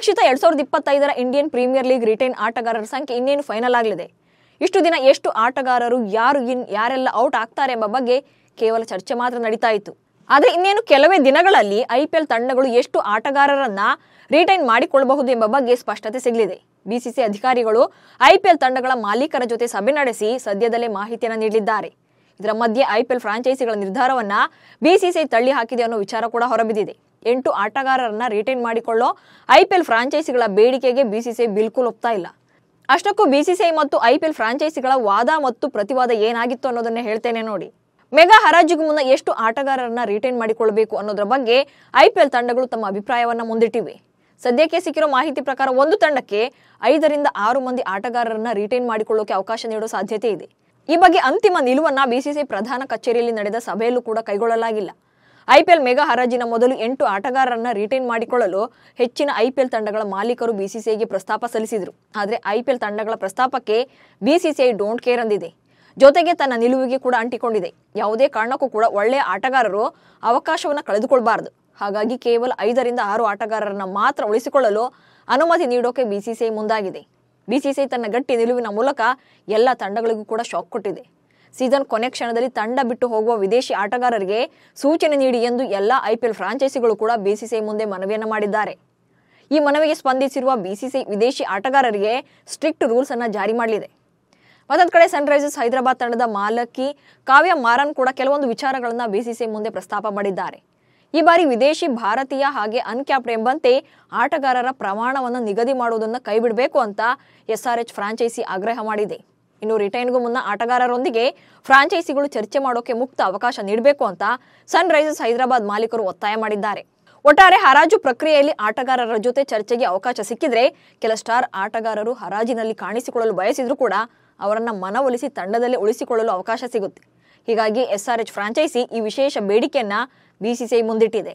ನಿರೀಕ್ಷಿತ ಎರಡ್ ಸಾವಿರದ ಇಪ್ಪತ್ತೈದರ ಇಂಡಿಯನ್ ಪ್ರೀಮಿಯರ್ ಲೀಗ್ ರಿಟೈನ್ ಆಟಗಾರರ ಸಂಖ್ಯೆ ಇನ್ನೇನು ಫೈನಲ್ ಆಗಲಿದೆ ಇಷ್ಟು ದಿನ ಎಷ್ಟು ಆಟಗಾರರು ಯಾರು ಇನ್ ಯಾರೆಲ್ಲ ಔಟ್ ಆಗ್ತಾರೆ ಎಂಬ ಬಗ್ಗೆ ಕೇವಲ ಚರ್ಚೆ ಮಾತ್ರ ನಡೀತಾ ಇತ್ತು ಆದರೆ ಇನ್ನೇನು ಕೆಲವೇ ದಿನಗಳಲ್ಲಿ ಐಪಿಎಲ್ ತಂಡಗಳು ಎಷ್ಟು ಆಟಗಾರರನ್ನ ರಿಟೈನ್ ಮಾಡಿಕೊಳ್ಳಬಹುದು ಎಂಬ ಬಗ್ಗೆ ಸ್ಪಷ್ಟತೆ ಸಿಗಲಿದೆ ಬಿಸಿಸಿ ಅಧಿಕಾರಿಗಳು ಐಪಿಎಲ್ ತಂಡಗಳ ಮಾಲೀಕರ ಜೊತೆ ಸಭೆ ನಡೆಸಿ ಸದ್ಯದಲ್ಲೇ ಮಾಹಿತಿಯನ್ನು ನೀಡಲಿದ್ದಾರೆ ಇದರ ಮಧ್ಯೆ ಐಪಿಎಲ್ ಫ್ರಾಂಚೈಸಿಗಳ ನಿರ್ಧಾರವನ್ನ ಬಿಸಿಸಿಐ ತಳ್ಳಿ ಹಾಕಿದೆ ಅನ್ನೋ ವಿಚಾರ ಕೂಡ ಹೊರಬಿದ್ದಿದೆ ಎಂಟು ಆಟಗಾರರನ್ನ ರಿಟೈನ್ ಮಾಡಿಕೊಳ್ಳೋ ಐಪಿಎಲ್ ಫ್ರಾಂಚೈಸಿಗಳ ಬೇಡಿಕೆಗೆ ಬಿಸಿಸಿಐ ಬಿಲ್ಕುಲ್ ಒಪ್ತಾ ಇಲ್ಲ ಅಷ್ಟಕ್ಕೂ ಬಿಸಿಸಿಐ ಮತ್ತು ಐಪಿಎಲ್ ಫ್ರಾಂಚೈಸಿಗಳ ವಾದ ಮತ್ತು ಪ್ರತಿವಾದ ಏನಾಗಿತ್ತು ಅನ್ನೋದನ್ನ ಹೇಳ್ತೇನೆ ನೋಡಿ ಮೆಗಾ ಹರಾಜಿಗೂ ಮುನ್ನ ಎಷ್ಟು ಆಟಗಾರರನ್ನ ರಿಟೈನ್ ಮಾಡಿಕೊಳ್ಳಬೇಕು ಅನ್ನೋದ್ರ ಬಗ್ಗೆ ಐಪಿಎಲ್ ತಂಡಗಳು ತಮ್ಮ ಅಭಿಪ್ರಾಯವನ್ನ ಮುಂದಿಟ್ಟಿವೆ ಸದ್ಯಕ್ಕೆ ಸಿಕ್ಕಿರೋ ಮಾಹಿತಿ ಪ್ರಕಾರ ಒಂದು ತಂಡಕ್ಕೆ ಐದರಿಂದ ಆರು ಮಂದಿ ಆಟಗಾರರನ್ನ ರಿಟೈನ್ ಮಾಡಿಕೊಳ್ಳೋಕೆ ಅವಕಾಶ ನೀಡೋ ಸಾಧ್ಯತೆ ಇದೆ ಈ ಬಗ್ಗೆ ಅಂತಿಮ ನಿಲುವನ್ನ ಬಿಸಿಸಿಐ ಪ್ರಧಾನ ಕಚೇರಿಯಲ್ಲಿ ನಡೆದ ಸಭೆಯಲ್ಲೂ ಕೂಡ ಕೈಗೊಳ್ಳಲಾಗಿಲ್ಲ ಐಪಿಎಲ್ ಮೆಗಾ ಹರಾಜಿನ ಮೊದಲು ಎಂಟು ಆಟಗಾರರನ್ನ ರಿಟೈನ್ ಮಾಡಿಕೊಳ್ಳಲು ಹೆಚ್ಚಿನ ಐಪಿಎಲ್ ತಂಡಗಳ ಮಾಲೀಕರು ಬಿಸಿಸಿಐಗೆ ಪ್ರಸ್ತಾಪ ಸಲ್ಲಿಸಿದರು ಆದರೆ ಐಪಿಎಲ್ ತಂಡಗಳ ಪ್ರಸ್ತಾಪಕ್ಕೆ ಬಿಸಿಸಿಐ ಡೋಂಟ್ ಕೇರ್ ಅಂದಿದೆ ಜೊತೆಗೆ ತನ್ನ ನಿಲುವಿಗೆ ಕೂಡ ಅಂಟಿಕೊಂಡಿದೆ ಯಾವುದೇ ಕಾರಣಕ್ಕೂ ಕೂಡ ಒಳ್ಳೆಯ ಆಟಗಾರರು ಅವಕಾಶವನ್ನು ಕಳೆದುಕೊಳ್ಬಾರದು ಹಾಗಾಗಿ ಕೇವಲ ಐದರಿಂದ ಆರು ಆಟಗಾರರನ್ನ ಮಾತ್ರ ಉಳಿಸಿಕೊಳ್ಳಲು ಅನುಮತಿ ನೀಡೋಕೆ ಬಿಸಿಸಿಐ ಮುಂದಾಗಿದೆ ಬಿಸಿಸಿಐ ತನ್ನ ಗಟ್ಟಿ ನಿಲುವಿನ ಮೂಲಕ ಎಲ್ಲ ತಂಡಗಳಿಗೂ ಕೂಡ ಶಾಕ್ ಕೊಟ್ಟಿದೆ ಸೀಸನ್ ಕೊನೆ ಕ್ಷಣದಲ್ಲಿ ತಂಡ ಬಿಟ್ಟು ಹೋಗುವ ವಿದೇಶಿ ಆಟಗಾರರಿಗೆ ಸೂಚನೆ ನೀಡಿ ಎಂದು ಎಲ್ಲ ಐಪಿಎಲ್ ಫ್ರಾಂಚೈಸಿಗಳು ಕೂಡ ಬಿಸಿಸಿಐ ಮುಂದೆ ಮನವಿಯನ್ನು ಮಾಡಿದ್ದಾರೆ ಈ ಮನವಿಗೆ ಸ್ಪಂದಿಸಿರುವ ಬಿಸಿಸಿಐ ವಿದೇಶಿ ಆಟಗಾರರಿಗೆ ಸ್ಟ್ರಿಕ್ಟ್ ರೂಲ್ಸ್ ಅನ್ನು ಜಾರಿ ಮಾಡಲಿದೆ ಮತ್ತೊಂದು ಕಡೆ ಸನ್ರೈಸರ್ಸ್ ಹೈದರಾಬಾದ್ ತಂಡದ ಮಾಲಕಿ ಕಾವ್ಯ ಮಾರನ್ ಕೂಡ ಕೆಲವೊಂದು ವಿಚಾರಗಳನ್ನು ಬಿಸಿಸಿಐ ಮುಂದೆ ಪ್ರಸ್ತಾಪ ಮಾಡಿದ್ದಾರೆ ಈ ಬಾರಿ ವಿದೇಶಿ ಭಾರತೀಯ ಹಾಗೆ ಅನ್ಕ್ಯಾಪ್ಡ್ ಎಂಬಂತೆ ಆಟಗಾರರ ಪ್ರಮಾಣವನ್ನು ನಿಗದಿ ಮಾಡುವುದನ್ನು ಕೈಬಿಡಬೇಕು ಅಂತ ಎಸ್ಆರ್ಎಚ್ ಫ್ರಾಂಚೈಸಿ ಆಗ್ರಹ ಮಾಡಿದೆ ಇನ್ನು ರಿಟೈನ್ಗೂ ಮುನ್ನ ಆಟಗಾರರೊಂದಿಗೆ ಫ್ರಾಂಚೈಸಿಗಳು ಚರ್ಚೆ ಮಾಡೋಕೆ ಮುಕ್ತ ಅವಕಾಶ ನೀಡಬೇಕು ಅಂತ ಸನ್ ರೈಸರ್ಸ್ ಹೈದರಾಬಾದ್ ಮಾಲೀಕರು ಒತ್ತಾಯ ಮಾಡಿದ್ದಾರೆ ಒಟ್ಟಾರೆ ಹರಾಜು ಪ್ರಕ್ರಿಯೆಯಲ್ಲಿ ಆಟಗಾರರ ಜೊತೆ ಚರ್ಚೆಗೆ ಅವಕಾಶ ಸಿಕ್ಕಿದ್ರೆ ಕೆಲ ಸ್ಟಾರ್ ಆಟಗಾರರು ಹರಾಜಿನಲ್ಲಿ ಕಾಣಿಸಿಕೊಳ್ಳಲು ಬಯಸಿದ್ರು ಕೂಡ ಅವರನ್ನು ಮನವೊಲಿಸಿ ತಂಡದಲ್ಲಿ ಉಳಿಸಿಕೊಳ್ಳಲು ಅವಕಾಶ ಸಿಗುತ್ತೆ ಹೀಗಾಗಿ ಎಸ್ಆರ್ಎಚ್ ಫ್ರಾಂಚೈಸಿ ಈ ವಿಶೇಷ ಬೇಡಿಕೆಯನ್ನ ಬಿಸಿಸಿಐ ಮುಂದಿಟ್ಟಿದೆ